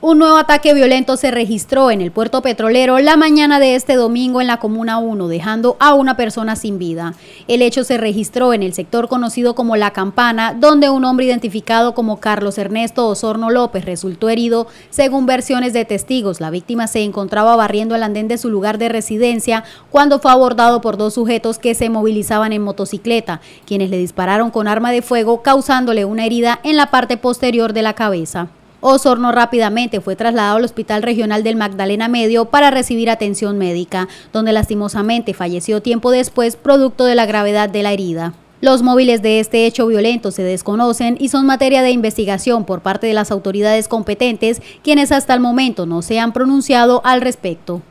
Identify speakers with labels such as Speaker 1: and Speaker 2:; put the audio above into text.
Speaker 1: Un nuevo ataque violento se registró en el puerto petrolero la mañana de este domingo en la Comuna 1, dejando a una persona sin vida. El hecho se registró en el sector conocido como La Campana, donde un hombre identificado como Carlos Ernesto Osorno López resultó herido. Según versiones de testigos, la víctima se encontraba barriendo el andén de su lugar de residencia cuando fue abordado por dos sujetos que se movilizaban en motocicleta, quienes le dispararon con arma de fuego, causándole una herida en la parte posterior de la cabeza. Osorno rápidamente fue trasladado al Hospital Regional del Magdalena Medio para recibir atención médica, donde lastimosamente falleció tiempo después producto de la gravedad de la herida. Los móviles de este hecho violento se desconocen y son materia de investigación por parte de las autoridades competentes, quienes hasta el momento no se han pronunciado al respecto.